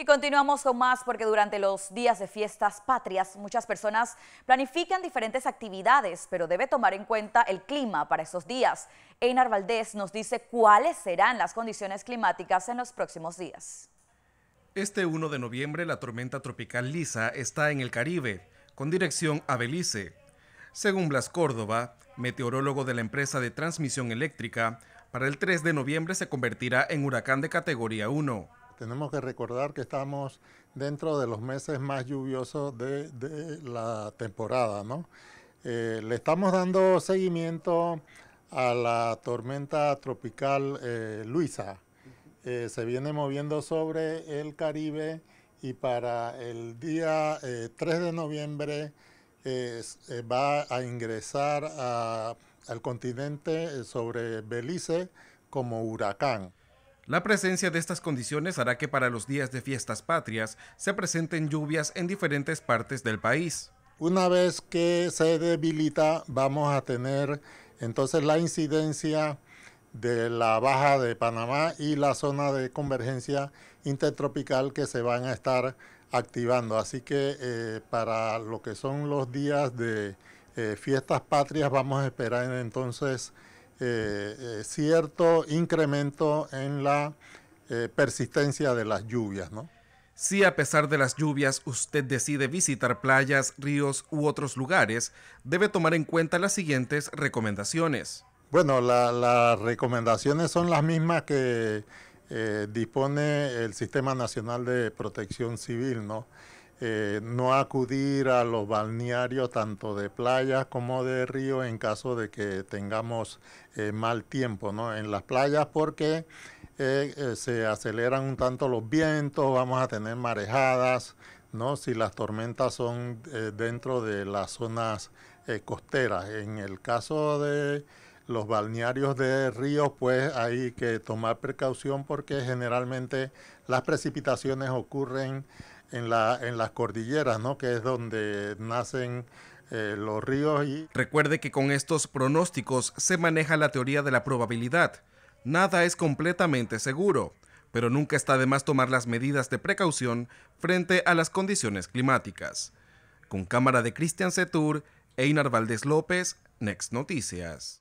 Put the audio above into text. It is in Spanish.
Y continuamos con más porque durante los días de fiestas patrias muchas personas planifican diferentes actividades, pero debe tomar en cuenta el clima para esos días. Einar Valdés nos dice cuáles serán las condiciones climáticas en los próximos días. Este 1 de noviembre la tormenta tropical Lisa está en el Caribe, con dirección a Belice. Según Blas Córdoba, meteorólogo de la empresa de transmisión eléctrica, para el 3 de noviembre se convertirá en huracán de categoría 1. Tenemos que recordar que estamos dentro de los meses más lluviosos de, la temporada, ¿no? Eh, le estamos dando seguimiento a la tormenta tropical eh, Luisa. Eh, se viene moviendo sobre el Caribe y para el día 3 de noviembre va a ingresar al continente sobre Belice como huracán. La presencia de estas condiciones hará que para los días de fiestas patrias se presenten lluvias en diferentes partes del país. Una vez que se debilita, vamos a tener entonces la incidencia de la baja de Panamá y la zona de convergencia intertropical que se van a estar activando. Así que eh, para lo que son los días de eh, fiestas patrias vamos a esperar entonces eh, eh, cierto incremento en la eh, persistencia de las lluvias, Si a pesar de las lluvias usted decide visitar playas, ríos u otros lugares, debe tomar en cuenta las siguientes recomendaciones. Bueno, las recomendaciones son las mismas que dispone el Sistema Nacional de Protección Civil, ¿no? Eh, no acudir a los balnearios tanto de playas como de río en caso de que tengamos eh, mal tiempo ¿no? en las playas porque eh, se aceleran un tanto los vientos, vamos a tener marejadas, ¿no? si las tormentas son dentro de las zonas costeras. En el caso de los balnearios de ríos, pues hay que tomar precaución porque generalmente las precipitaciones ocurren en, las cordilleras, ¿no? que es donde nacen eh, los ríos. Recuerde que con estos pronósticos se maneja la teoría de la probabilidad. Nada es completamente seguro, pero nunca está de más tomar las medidas de precaución frente a las condiciones climáticas. Con cámara de Cristian Setur, Einar Valdés López, Next Noticias.